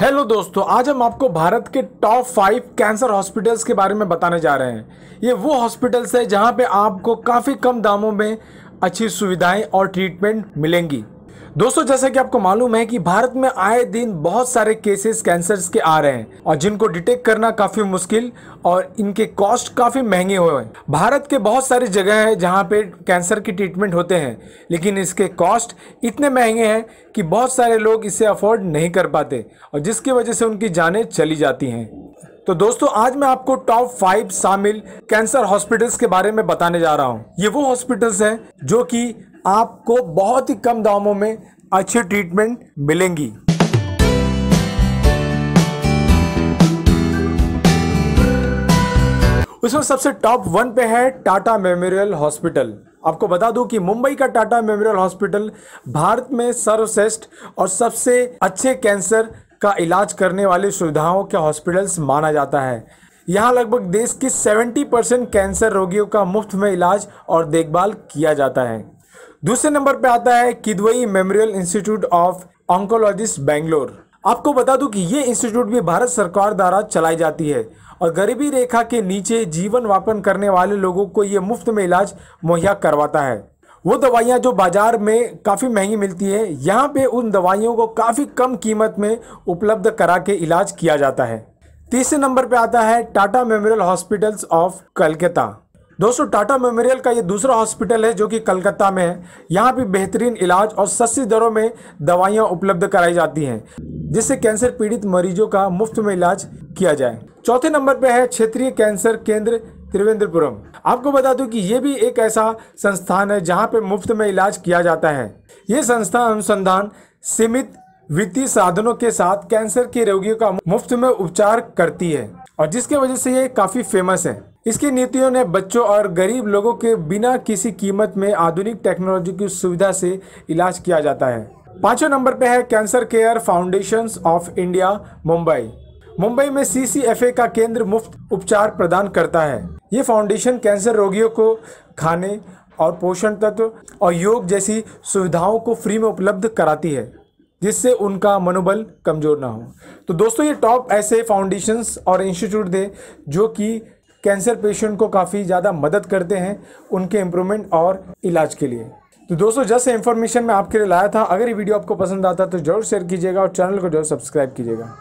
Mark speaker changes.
Speaker 1: hello दोस्तों आज हम आपको भारत के टॉप फाइव कैंसर हॉस्पिटल्स के बारे में बताने जा रहे हैं ये वो हॉस्पिटल्स है जहाँ पे आपको काफ़ी कम दामों में अच्छी सुविधाएं और ट्रीटमेंट मिलेंगी दोस्तों जैसा कि आपको मालूम है कि भारत में आए दिन बहुत सारे केसेस कैंसर के आ रहे हैं और जिनको डिटेक्ट करना काफी मुश्किल और इनके कॉस्ट काफी महंगे हुए हैं भारत के बहुत सारी जगह है जहाँ पे कैंसर की ट्रीटमेंट होते हैं लेकिन इसके कॉस्ट इतने महंगे हैं कि बहुत सारे लोग इसे अफोर्ड नहीं कर पाते और जिसकी वजह से उनकी जानें चली जाती हैं तो दोस्तों आज मैं आपको टॉप फाइव शामिल कैंसर हॉस्पिटल्स के बारे में बताने जा रहा हूँ ये वो हॉस्पिटल्स हैं जो कि आपको बहुत ही कम दामों में अच्छी ट्रीटमेंट मिलेंगी उसमें सबसे टॉप वन पे है टाटा मेमोरियल हॉस्पिटल आपको बता दूं कि मुंबई का टाटा मेमोरियल हॉस्पिटल भारत में सर्वश्रेष्ठ और सबसे अच्छे कैंसर का इलाज करने वाले सुविधाओं के हॉस्पिटल्स माना जाता है यहाँ लगभग देश के 70 परसेंट कैंसर रोगियों का मुफ्त में इलाज और देखभाल किया जाता है दूसरे नंबर पे आता है Kidwai memorial institute of oncologist Bangalore आपको बता दूं कि ये इंस्टीट्यूट भी भारत सरकार द्वारा चलाई जाती है और गरीबी रेखा के नीचे जीवन वापन करने वाले लोगों को ये मुफ्त में इलाज मुहैया करवाता है वो दवाइयाँ जो बाज़ार में काफ़ी महंगी मिलती है यहाँ पे उन दवाइयों को काफ़ी कम कीमत में उपलब्ध करा के इलाज किया जाता है तीसरे नंबर पे आता है Tata memorial hospitals of Calcutta दोस्तों टाटा मेमोरियल का ये दूसरा हॉस्पिटल है जो कि कलकत्ता में है यहाँ भी बेहतरीन इलाज और सस्ती दरों में दवाइयाँ उपलब्ध कराई जाती हैं जिससे कैंसर पीड़ित मरीजों का मुफ्त में इलाज किया जाए चौथे नंबर पे है क्षेत्रीय कैंसर केंद्र त्रिवेंद्रपुरम आपको बता दूं कि ये भी एक ऐसा संस्थान है जहाँ पे मुफ्त में इलाज किया जाता है ये संस्था अनुसंधान सीमित वित्तीय साधनों के साथ कैंसर के रोगियों का मुफ्त में उपचार करती है और जिसके वजह से ये काफ़ी फेमस है इसकी नीतियों ने बच्चों और गरीब लोगों के बिना किसी कीमत में आधुनिक टेक्नोलॉजी की सुविधा से इलाज किया जाता है पांचों नंबर पे है cancer care foundation of India Mumbai Mumbai में सी का केंद्र मुफ्त उपचार प्रदान करता है ये फाउंडेशन कैंसर रोगियों को खाने और पोषण तत्व और योग जैसी सुविधाओं को फ्री में उपलब्ध कराती है जिससे उनका मनोबल कमज़ोर ना हो तो दोस्तों ये टॉप ऐसे फाउंडेशंस और इंस्टीट्यूट थे जो कि कैंसर पेशेंट को काफ़ी ज़्यादा मदद करते हैं उनके इम्प्रूवमेंट और इलाज के लिए तो दोस्तों जैसे इन्फॉर्मेशन मैं आपके लिए लाया था अगर ये वीडियो आपको पसंद आता तो जरूर शेयर कीजिएगा और चैनल को जरूर सब्सक्राइब कीजिएगा